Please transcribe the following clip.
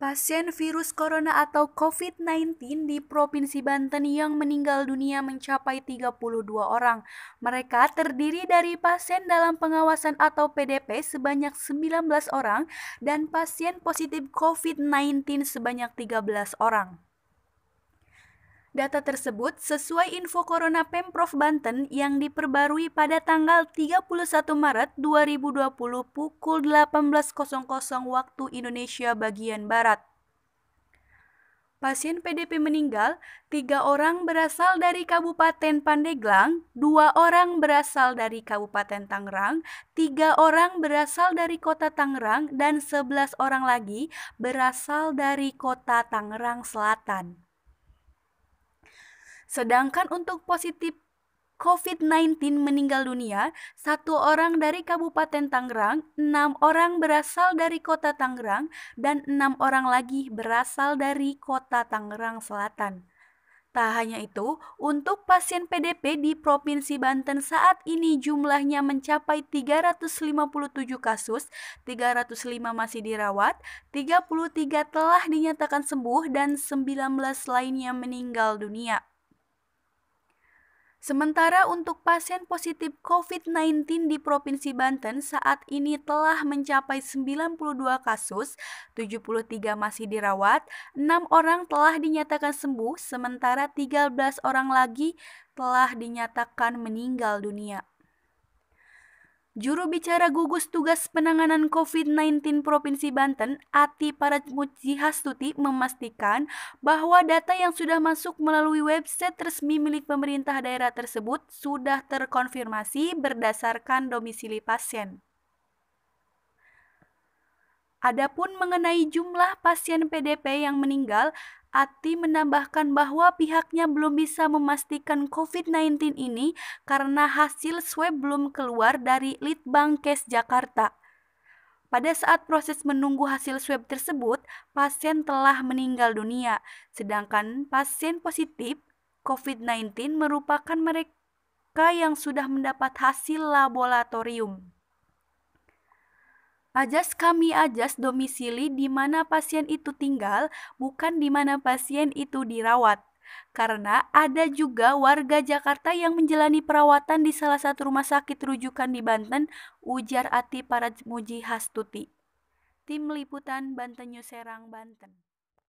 Pasien virus corona atau COVID-19 di Provinsi Banten yang meninggal dunia mencapai 32 orang. Mereka terdiri dari pasien dalam pengawasan atau PDP sebanyak 19 orang dan pasien positif COVID-19 sebanyak 13 orang data tersebut sesuai info Corona Pemprov Banten yang diperbarui pada tanggal 31 Maret 2020 pukul 18.00 waktu Indonesia bagian Barat. Pasien PDP meninggal, tiga orang berasal dari Kabupaten Pandeglang, dua orang berasal dari Kabupaten Tangerang, tiga orang berasal dari Kota Tangerang, dan sebelas orang lagi berasal dari Kota Tangerang Selatan. Sedangkan untuk positif COVID-19 meninggal dunia, satu orang dari Kabupaten Tangerang, enam orang berasal dari Kota Tangerang, dan enam orang lagi berasal dari Kota Tangerang Selatan. Tak hanya itu, untuk pasien PDP di Provinsi Banten saat ini jumlahnya mencapai 357 kasus, 305 masih dirawat, 33 telah dinyatakan sembuh, dan 19 lainnya meninggal dunia. Sementara untuk pasien positif COVID-19 di Provinsi Banten saat ini telah mencapai 92 kasus, 73 masih dirawat, 6 orang telah dinyatakan sembuh, sementara 13 orang lagi telah dinyatakan meninggal dunia. Juru bicara gugus tugas penanganan COVID-19 Provinsi Banten, Ati Paratmujihastuti, memastikan bahwa data yang sudah masuk melalui website resmi milik pemerintah daerah tersebut sudah terkonfirmasi berdasarkan domisili pasien. Adapun mengenai jumlah pasien PDP yang meninggal, Ati menambahkan bahwa pihaknya belum bisa memastikan COVID-19 ini karena hasil swab belum keluar dari litbangkes Jakarta. Pada saat proses menunggu hasil swab tersebut, pasien telah meninggal dunia, sedangkan pasien positif COVID-19 merupakan mereka yang sudah mendapat hasil laboratorium. Ajas kami ajas domisili di mana pasien itu tinggal, bukan di mana pasien itu dirawat. Karena ada juga warga Jakarta yang menjalani perawatan di salah satu rumah sakit rujukan di Banten, ujar Ati Paratmuji Hastuti. Tim Liputan Banten News Serang, Banten.